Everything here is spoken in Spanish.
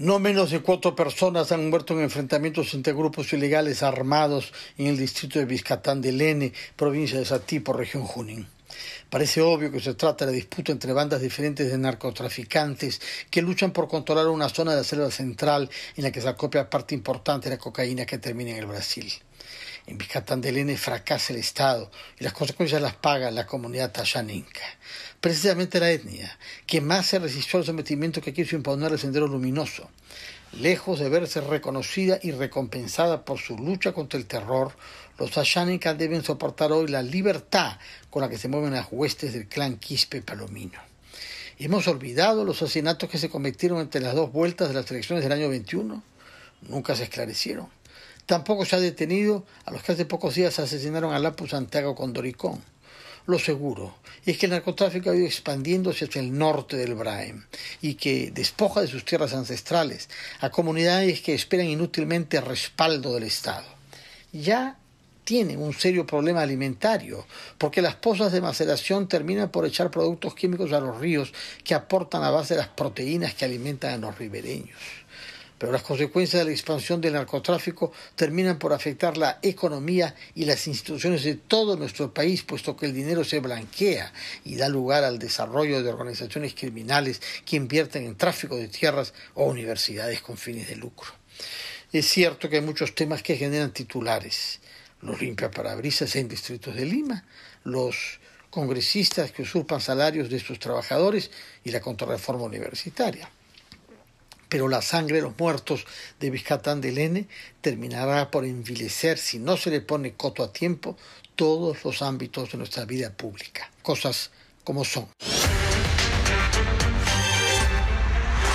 No menos de cuatro personas han muerto en enfrentamientos entre grupos ilegales armados en el distrito de Vizcatán de Lene, provincia de Satipo, región Junín. Parece obvio que se trata de disputa entre bandas diferentes de narcotraficantes que luchan por controlar una zona de la selva central en la que se acopia parte importante de la cocaína que termina en el Brasil en Bicatán fracasa el Estado y las consecuencias las paga la comunidad tayaninca. Precisamente la etnia, que más se resistió al sometimiento que quiso imponer el Sendero Luminoso, lejos de verse reconocida y recompensada por su lucha contra el terror, los tayanicas deben soportar hoy la libertad con la que se mueven las huestes del clan Quispe Palomino. Hemos olvidado los asesinatos que se cometieron entre las dos vueltas de las elecciones del año 21. Nunca se esclarecieron Tampoco se ha detenido a los que hace pocos días asesinaron a Lapu Santiago Condoricón. Lo seguro es que el narcotráfico ha ido expandiéndose hacia el norte del Brahem y que despoja de sus tierras ancestrales a comunidades que esperan inútilmente respaldo del Estado. Ya tienen un serio problema alimentario, porque las pozas de maceración terminan por echar productos químicos a los ríos que aportan a base de las proteínas que alimentan a los ribereños pero las consecuencias de la expansión del narcotráfico terminan por afectar la economía y las instituciones de todo nuestro país, puesto que el dinero se blanquea y da lugar al desarrollo de organizaciones criminales que invierten en tráfico de tierras o universidades con fines de lucro. Es cierto que hay muchos temas que generan titulares. Los limpiaparabrisas en distritos de Lima, los congresistas que usurpan salarios de sus trabajadores y la contrarreforma universitaria pero la sangre de los muertos de Vizcatán de Lene terminará por envilecer, si no se le pone coto a tiempo, todos los ámbitos de nuestra vida pública. Cosas como son.